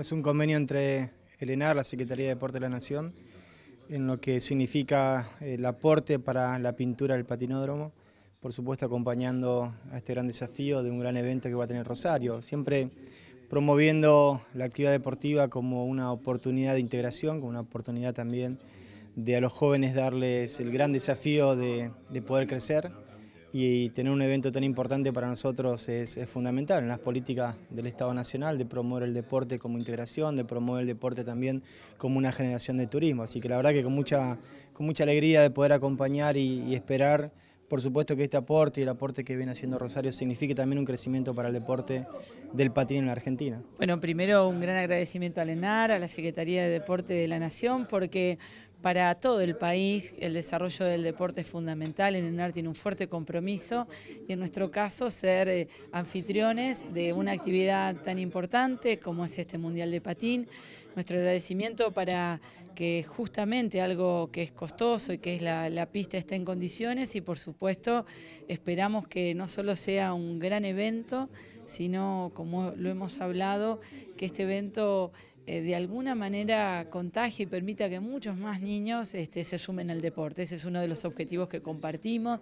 es un convenio entre el ENAR, la Secretaría de Deporte de la Nación, en lo que significa eh, el aporte para la pintura del patinódromo, por supuesto acompañando a este gran desafío de un gran evento que va a tener Rosario, siempre promoviendo la actividad deportiva como una oportunidad de integración, como una oportunidad también de a los jóvenes darles el gran desafío de poder crecer y tener un evento tan importante para nosotros es, fundamental en las políticas del Estado Nacional, de promover el deporte como integración, de promover el deporte también como una generación de turismo. Así que la verdad que con mucha, con mucha alegría de poder acompañar y, esperar, por supuesto que este aporte y el aporte que viene haciendo Rosario signifique también un crecimiento para el deporte del patín en la Argentina. Bueno, primero un gran agradecimiento a Lenar, a la Secretaría de Deporte de la Nación, porque para todo el país el desarrollo del deporte es fundamental, en e NAR tiene un fuerte compromiso y en nuestro caso ser eh, anfitriones de una actividad tan importante como es este Mundial de Patín. Nuestro agradecimiento para que justamente algo que es costoso y que es la pista esté en condiciones y por supuesto esperamos que no solo sea un gran evento, sino como lo hemos hablado, que este evento eh, de alguna manera contagie y permita que muchos más niños este, se sumen al deporte. Ese es uno de los objetivos que compartimos,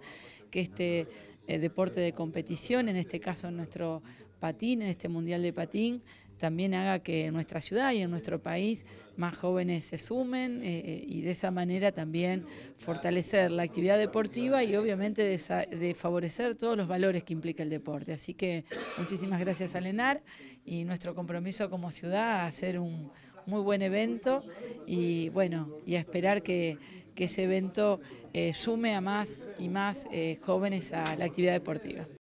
que este eh, deporte de competición, en este caso nuestro patín, en este Mundial de Patín, también haga que en nuestra ciudad y en nuestro país más jóvenes se sumen eh, eh, y de esa manera también fortalecer la actividad deportiva y obviamente de, favorecer todos los valores que implica el deporte. Así que muchísimas gracias a Lenar y nuestro compromiso como ciudad a hacer un muy buen evento y bueno, y a esperar que, ese evento eh, sume a más y más jóvenes a la actividad deportiva.